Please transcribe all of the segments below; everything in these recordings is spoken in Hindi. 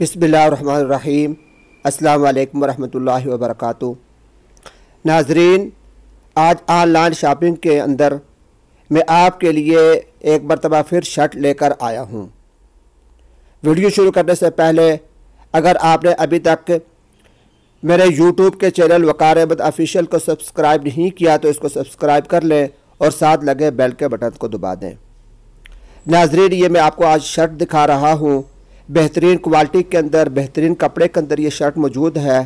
बसमीम अल्लाम वरहमल वबरक नाजरीन आज ऑनलाइन शॉपिंग के अंदर मैं आपके लिए एक मरतबा फिर शर्ट लेकर आया हूँ वीडियो शुरू करने से पहले अगर आपने अभी तक मेरे यूट्यूब के चैनल वकार अहमद ऑफिशियल को सब्सक्राइब नहीं किया तो इसको सब्सक्राइब कर लें और साथ लगे बेल के बटन को दबा दें नाजरीन ये मैं आपको आज शर्ट दिखा रहा हूँ बेहतरीन क्वालिटी के अंदर बेहतरीन कपड़े के अंदर ये शर्ट मौजूद है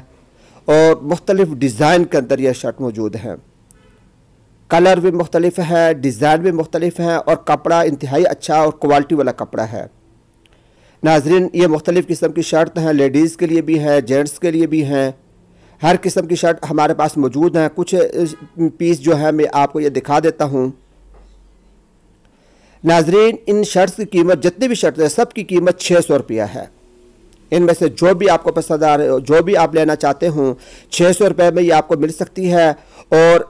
और मुख्तलिफ़ डिज़ाइन के अंदर यह शर्ट मौजूद है कलर भी मुख्तलिफ है डिज़ाइन भी मुख्तलिफ हैं और कपड़ा इंतहाई अच्छा और क्वालिटी वाला कपड़ा है नाजरीन ये मुख्तलिफ़ किस्म की शर्ट हैं लेडीज़ के लिए भी हैं जेंट्स के लिए भी हैं हर किस्म की शर्ट हमारे पास मौजूद हैं कुछ पीस जो है मैं आपको ये दिखा देता हूँ नाजरीन इन शर्ट्स की कीमत जितनी भी शर्ट है सब की कीमत छः सौ रुपया है इनमें से जो भी आपको पसंद आ रहे हो जो भी आप लेना चाहते हों छः सौ रुपये में ये आपको मिल सकती है और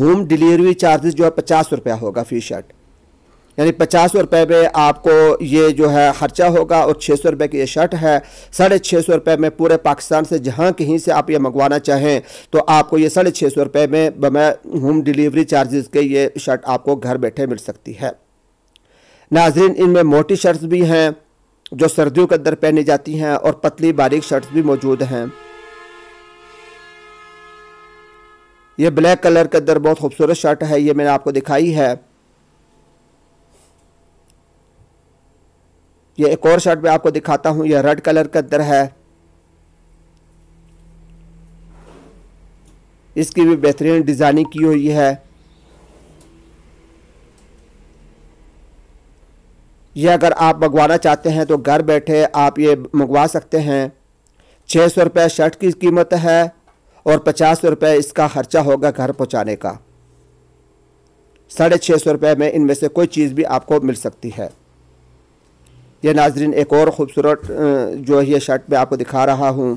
होम डिलीवरी चार्जेस जो है पचास रुपया होगा फी शर्ट यानी पचास सौ रुपये में आपको ये जो है ख़र्चा होगा और छः सौ रुपये की ये शर्ट है साढ़े छः सौ रुपये में पूरे पाकिस्तान से जहाँ कहीं से आप ये मंगवाना चाहें तो आपको ये साढ़े छः सौ रुपये में होम डिलीवरी चार्जेस के ये शर्ट आपको घर बैठे मिल सकती है नाजरीन इनमें मोटी शर्ट्स भी हैं जो सर्दियों के अंदर पहनी जाती हैं और पतली बारीक शर्ट्स भी मौजूद हैं यह ब्लैक कलर के अंदर बहुत खूबसूरत शर्ट है ये मैंने आपको दिखाई है ये एक और शर्ट मैं आपको दिखाता हूँ यह रेड कलर के अंदर है इसकी भी बेहतरीन डिज़ाइनिंग की हुई है ये अगर आप मंगवाना चाहते हैं तो घर बैठे आप ये मंगवा सकते हैं छः सौ रुपये शर्ट की कीमत है और पचास रुपये इसका खर्चा होगा घर पहुंचाने का साढ़े छः सौ रुपये में इनमें से कोई चीज़ भी आपको मिल सकती है यह नाजरीन एक और ख़ूबसूरत जो ये शर्ट मैं आपको दिखा रहा हूँ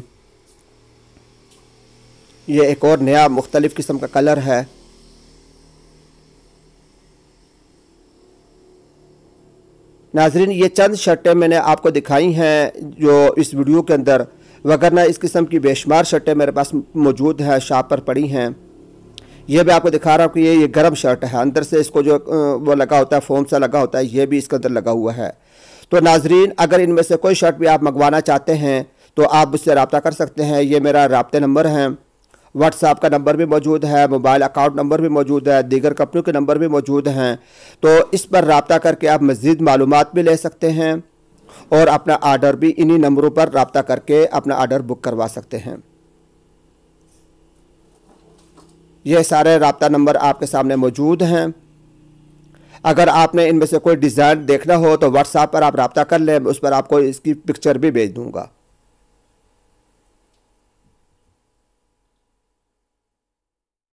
ये एक और नया मुख्तलिफ़ किस्म का कलर है नाजरीन ये चंद शर्टें मैंने आपको दिखाई हैं जो इस वीडियो के अंदर वगरना इस किस्म की बेशुमार शर्टें मेरे पास मौजूद हैं शॉप पर पड़ी हैं यह भी आपको दिखा रहा हूँ कि ये ये गर्म शर्ट है अंदर से इसको जो वो लगा होता है फोम सा लगा होता है ये भी इसके अंदर लगा हुआ है तो नाजरीन अगर इनमें से कोई शर्ट भी आप मंगवाना चाहते हैं तो आप मुझसे रबता कर सकते हैं ये मेरा रबते नंबर है व्हाट्सएप का नंबर भी मौजूद है मोबाइल अकाउंट नंबर भी मौजूद है दीगर कंपनियों के नंबर भी मौजूद हैं तो इस पर रबता करके आप मज़ीद मालूम भी ले सकते हैं और अपना आर्डर भी इन्हीं नंबरों पर रबता करके अपना आर्डर बुक करवा सकते हैं ये सारे रबता नंबर आपके सामने मौजूद हैं अगर आपने इनमें से कोई डिज़ाइन देखना हो तो व्हाट्सएप पर आप रबता कर लें उस पर आपको इसकी पिक्चर भी भेज दूँगा